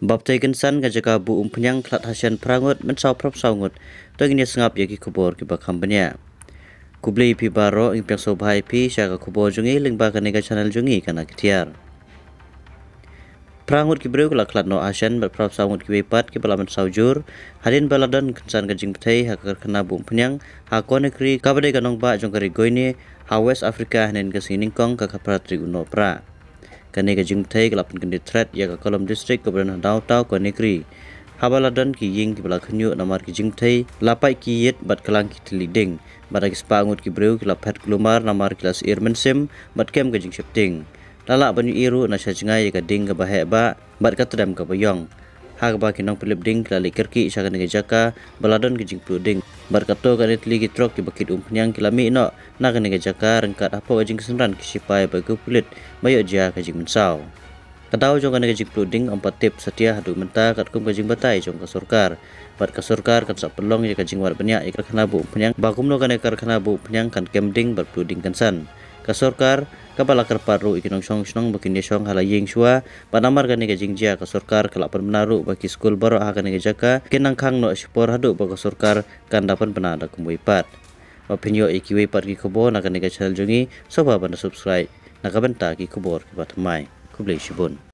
Baptikan san kajaga bu umpenyang kelat hasian perangut mencau prop saungut tuan ingin sengap yagi kubur kiba kampanya. Kubli ipi baro ing piang sobhai pi syaga kubur jungi lingba kanega channel jungi kana kitiar. Perangut kibri kula kelat no asian berprop saungut kibipat kiba la saujur jur hadin baladan kensan kajing petai hakar kena bu umpenyang hako negeri kabade ganong ba jongkari goini hawes afrika hanin kesini kong kakaparatri unopra. pra kane ka jing thai kala pun kande threat ya ka kolom district ka bran dau tau ka negri habala dan ki ying ki bala khnyu namar ki jing thai lapai ki yet bat kalang ki tli ding bat ki spangut ki breu kala phat glumar namar klas airman sim bat kem ka jing shifting lala banu iru na sha jingai ka ding ka bahe ba bat ka tram ka bayong ha ka ba ki nong pilip ding kala likerki sha ka ne jaka baladon ki jing pru ding Berkata kat Natali Gitrok ke bakit umpenyang ke lami nak nak kena kejaka rengkat apa wajin kesenran ke sipai bagi pulit mayak jia kajik mensau. Kedau jom kena kajik peluding empat tip setia hadu mentah kat kum kajik batai jom kasurkar. Bar kasurkar kat sak pelong ya kajik war banyak ya kena bu penyang bakum no kena kena bu penyang kan kemding berpeluding kensan. Kasurkar kapal akar paru ikinong song song bukin dia song halai yang shua panamar gani ke jingjia ke surkar kelak pun menaru bagi skul baru akan ke jaka kenang kang no shupor haduk bagi surkar kan dapat penanda kumwipat Wapinyo iki wipat ki kubur nak kena channel jungi sobat subscribe nak kena ki kubur kipat mai kubli shibun